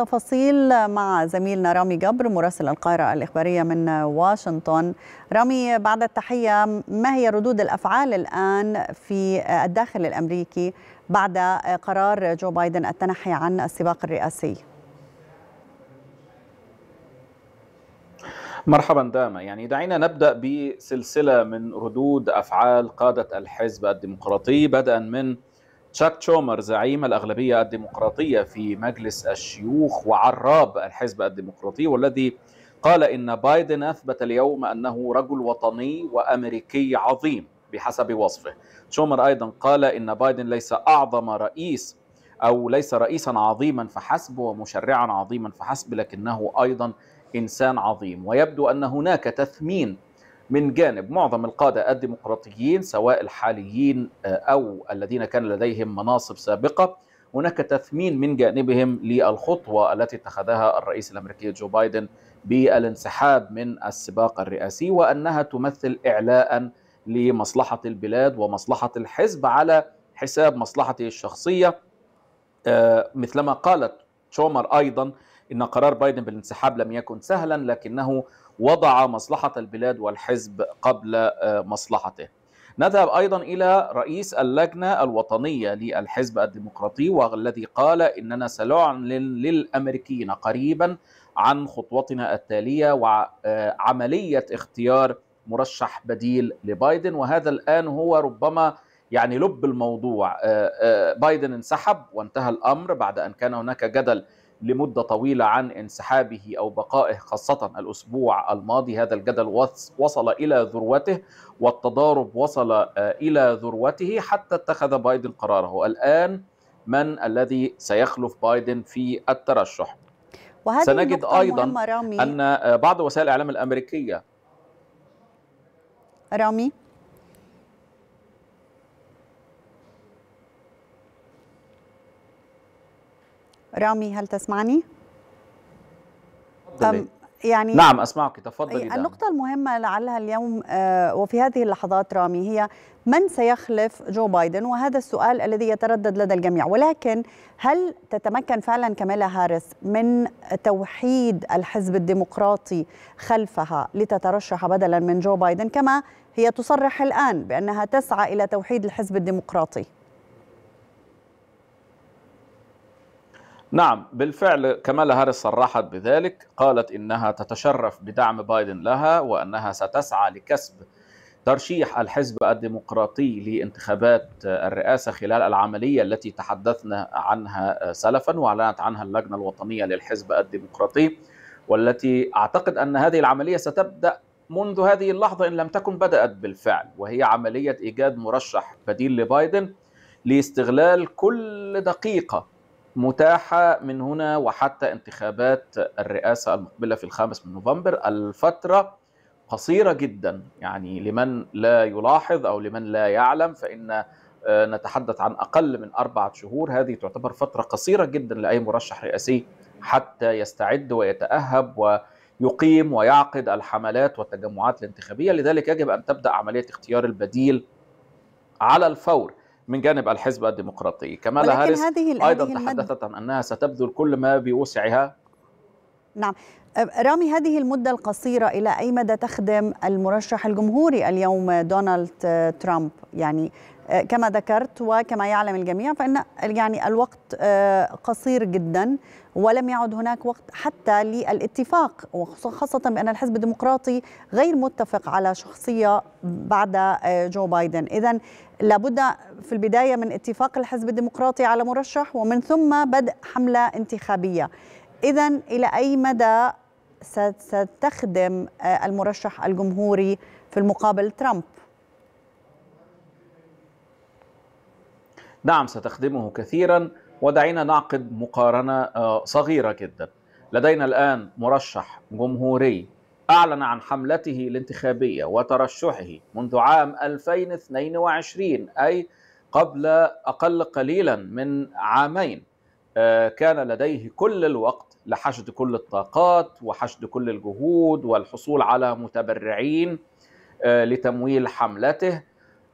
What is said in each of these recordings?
التفاصيل مع زميلنا رامي جبر مراسل القاهرة الإخبارية من واشنطن رامي بعد التحية ما هي ردود الأفعال الآن في الداخل الأمريكي بعد قرار جو بايدن التنحي عن السباق الرئاسي؟ مرحبا داما يعني دعينا نبدا بسلسله من ردود افعال قاده الحزب الديمقراطي بدءا من تشاك تشومر زعيم الأغلبية الديمقراطية في مجلس الشيوخ وعراب الحزب الديمقراطي والذي قال إن بايدن أثبت اليوم أنه رجل وطني وأمريكي عظيم بحسب وصفه تشومر أيضا قال إن بايدن ليس أعظم رئيس أو ليس رئيسا عظيما فحسب ومشرعا عظيما فحسب لكنه أيضا إنسان عظيم ويبدو أن هناك تثمين من جانب معظم القادة الديمقراطيين سواء الحاليين آه، أو الذين كان لديهم مناصب سابقة هناك تثمين من جانبهم للخطوة التي اتخذها الرئيس الأمريكي جو بايدن بالانسحاب من السباق الرئاسي وأنها تمثل إعلاء لمصلحة البلاد ومصلحة الحزب على حساب مصلحته الشخصية آه، مثلما قالت تشومر أيضا إن قرار بايدن بالانسحاب لم يكن سهلا لكنه وضع مصلحة البلاد والحزب قبل آه، مصلحته نذهب أيضا إلى رئيس اللجنة الوطنية للحزب الديمقراطي والذي قال إننا سنعلن للأمريكيين قريبا عن خطوتنا التالية وعملية آه، اختيار مرشح بديل لبايدن وهذا الآن هو ربما يعني لب الموضوع آه، بايدن انسحب وانتهى الأمر بعد أن كان هناك جدل لمدة طويلة عن انسحابه أو بقائه خاصة الأسبوع الماضي هذا الجدل وصل إلى ذروته والتضارب وصل آه، إلى ذروته حتى اتخذ بايدن قراره الآن من الذي سيخلف بايدن في الترشح سنجد أيضا أن آه، بعض وسائل الإعلام الأمريكية رامي رامي هل تسمعني؟ يعني نعم اسمعك تفضلي النقطة المهمة لعلها اليوم آه، وفي هذه اللحظات رامي هي من سيخلف جو بايدن وهذا السؤال الذي يتردد لدى الجميع ولكن هل تتمكن فعلا كاميلا هاريس من توحيد الحزب الديمقراطي خلفها لتترشح بدلا من جو بايدن كما هي تصرح الآن بأنها تسعى إلى توحيد الحزب الديمقراطي؟ نعم بالفعل كمال هاريس صرحت بذلك قالت إنها تتشرف بدعم بايدن لها وأنها ستسعى لكسب ترشيح الحزب الديمقراطي لانتخابات الرئاسة خلال العملية التي تحدثنا عنها سلفا وأعلنت عنها اللجنة الوطنية للحزب الديمقراطي والتي أعتقد أن هذه العملية ستبدأ منذ هذه اللحظة إن لم تكن بدأت بالفعل وهي عملية إيجاد مرشح بديل لبايدن لاستغلال كل دقيقة متاحة من هنا وحتى انتخابات الرئاسة المقبلة في الخامس من نوفمبر الفترة قصيرة جدا يعني لمن لا يلاحظ أو لمن لا يعلم فإن آه، نتحدث عن أقل من أربعة شهور هذه تعتبر فترة قصيرة جدا لأي مرشح رئاسي حتى يستعد ويتأهب ويقيم ويعقد الحملات والتجمعات الانتخابية لذلك يجب أن تبدأ عملية اختيار البديل على الفور من جانب الحزب الديمقراطي كمالا هاريس هذه أيضا تحدثت عن أنها ستبذل كل ما بوسعها نعم رامي هذه المدة القصيرة إلى أي مدى تخدم المرشح الجمهوري اليوم دونالد آه، ترامب يعني آه، كما ذكرت وكما يعلم الجميع فإن يعني الوقت آه، قصير جدا ولم يعد هناك وقت حتى للاتفاق وخاصة بأن الحزب الديمقراطي غير متفق على شخصية بعد جو بايدن إذا لابد في البداية من اتفاق الحزب الديمقراطي على مرشح ومن ثم بدء حملة انتخابية إذا إلى أي مدى ستخدم آه، المرشح الجمهوري في المقابل ترامب نعم ستخدمه كثيرا ودعينا نعقد مقارنة آه، صغيرة جدا لدينا الآن مرشح جمهوري أعلن عن حملته الانتخابية وترشحه منذ عام 2022 أي قبل أقل قليلا من عامين آه، كان لديه كل الوقت لحشد كل الطاقات وحشد كل الجهود والحصول على متبرعين آه، لتمويل حملته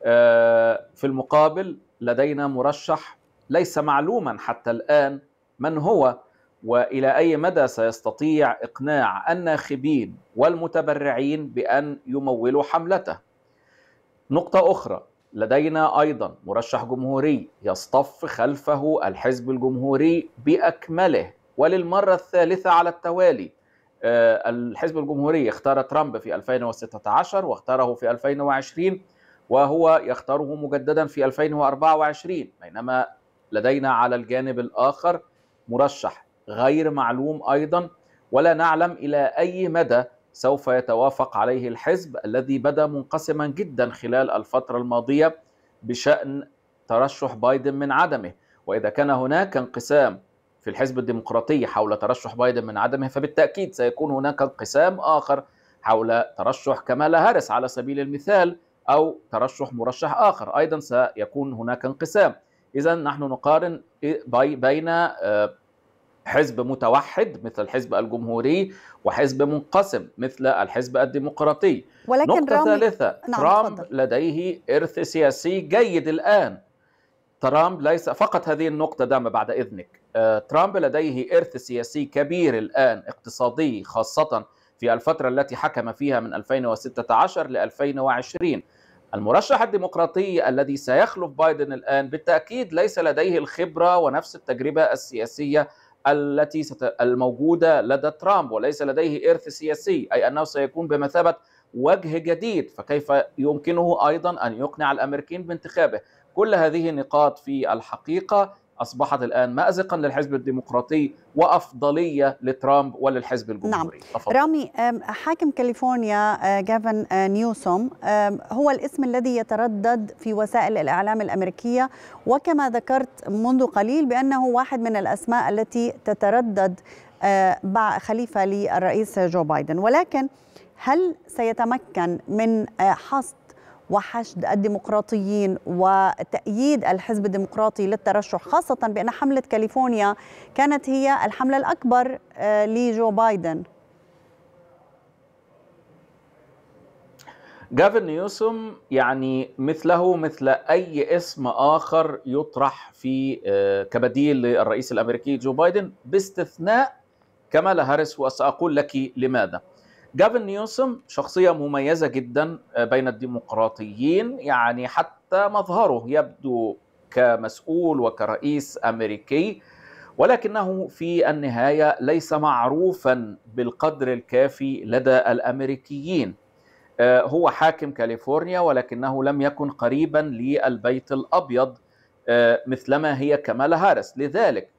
آه، في المقابل لدينا مرشح ليس معلوما حتى الآن من هو والى اي مدى سيستطيع اقناع الناخبين والمتبرعين بان يمولوا حملته. نقطه اخرى لدينا ايضا مرشح جمهوري يصطف خلفه الحزب الجمهوري باكمله وللمره الثالثه على التوالي. آه، الحزب الجمهوري اختار ترامب في 2016 واختاره في 2020 وهو يختاره مجددا في 2024 بينما لدينا على الجانب الاخر مرشح غير معلوم ايضا ولا نعلم الى اي مدى سوف يتوافق عليه الحزب الذي بدا منقسما جدا خلال الفتره الماضيه بشان ترشح بايدن من عدمه واذا كان هناك انقسام في الحزب الديمقراطي حول ترشح بايدن من عدمه فبالتاكيد سيكون هناك انقسام اخر حول ترشح كمال هارس على سبيل المثال او ترشح مرشح اخر ايضا سيكون هناك انقسام اذا نحن نقارن بين آه، حزب متوحد مثل الحزب الجمهوري وحزب منقسم مثل الحزب الديمقراطي ولكن نقطة رامي... ثالثة نعم ترامب فضل. لديه إرث سياسي جيد الآن ترامب ليس فقط هذه النقطة دام بعد إذنك آه، ترامب لديه إرث سياسي كبير الآن اقتصادي خاصة في الفترة التي حكم فيها من 2016 ل 2020 المرشح الديمقراطي الذي سيخلف بايدن الآن بالتأكيد ليس لديه الخبرة ونفس التجربة السياسية التي ست... الموجودة لدى ترامب وليس لديه إرث سياسي أي أنه سيكون بمثابة وجه جديد فكيف يمكنه أيضا أن يقنع الأمريكيين بانتخابه كل هذه نقاط في الحقيقة اصبحت الان مازقا للحزب الديمقراطي وافضليه لترامب وللحزب نعم. الجمهوري نعم رامي حاكم كاليفورنيا أه، جافن أه، نيوسوم هو الاسم الذي يتردد في وسائل الاعلام الامريكيه وكما ذكرت منذ قليل بانه واحد من الاسماء التي تتردد أه، خليفه للرئيس جو بايدن ولكن هل سيتمكن من حصد وحشد الديمقراطيين وتأييد الحزب الديمقراطي للترشح خاصة بأن حملة كاليفورنيا كانت هي الحملة الأكبر آه، لجو بايدن جافن نيوسوم يعني مثله مثل اي اسم اخر يطرح في آه، كبديل للرئيس الامريكي جو بايدن باستثناء كمالا هاريس وساقول لك لماذا جافن نيوسم شخصية مميزة جدا آه، بين الديمقراطيين يعني حتى مظهره يبدو كمسؤول وكرئيس أمريكي ولكنه في النهاية ليس معروفا بالقدر الكافي لدى الأمريكيين آه، هو حاكم كاليفورنيا ولكنه لم يكن قريبا للبيت الأبيض آه، مثلما هي كمالا هارس لذلك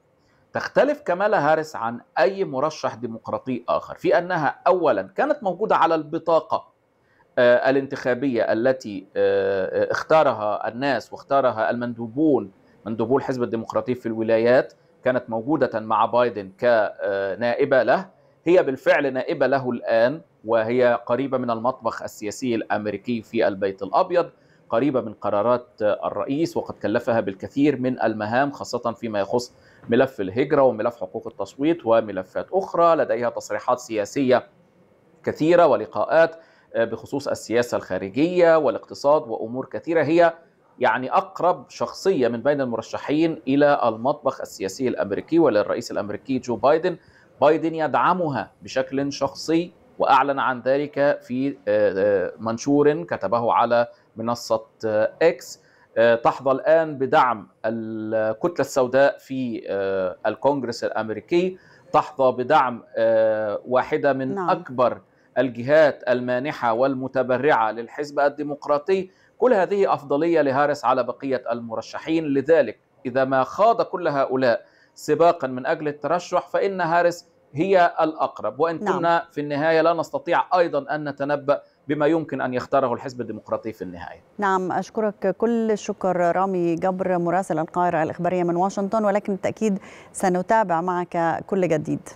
تختلف كمالا هاريس عن أي مرشح ديمقراطي آخر في أنها أولا كانت موجودة على البطاقة آه، الانتخابية التي آه، آه، اختارها الناس واختارها المندوبون مندوبو الحزب الديمقراطي في الولايات كانت موجودة مع بايدن كنائبة له هي بالفعل نائبة له الآن وهي قريبة من المطبخ السياسي الأمريكي في البيت الأبيض قريبة من قرارات الرئيس وقد كلفها بالكثير من المهام خاصة فيما يخص ملف الهجرة وملف حقوق التصويت وملفات أخرى لديها تصريحات سياسية كثيرة ولقاءات آه، بخصوص السياسة الخارجية والاقتصاد وأمور كثيرة هي يعني أقرب شخصية من بين المرشحين إلى المطبخ السياسي الأمريكي وللرئيس الأمريكي جو بايدن بايدن يدعمها بشكل شخصي وأعلن عن ذلك في آه، آه، منشور كتبه على منصة إكس آه، تحظى الآن بدعم الكتلة السوداء في آه، الكونغرس الأمريكي تحظى بدعم آه، واحدة من نعم. أكبر الجهات المانحة والمتبرعة للحزب الديمقراطي كل هذه أفضلية لهارس على بقية المرشحين لذلك إذا ما خاض كل هؤلاء سباقا من أجل الترشح فإن هارس هي الأقرب وإن نعم. كنا في النهاية لا نستطيع أيضا أن نتنبأ بما يمكن أن يختاره الحزب الديمقراطي في النهاية نعم أشكرك كل الشكر رامي جبر مراسل القاهرة الإخبارية من واشنطن ولكن بالتأكيد سنتابع معك كل جديد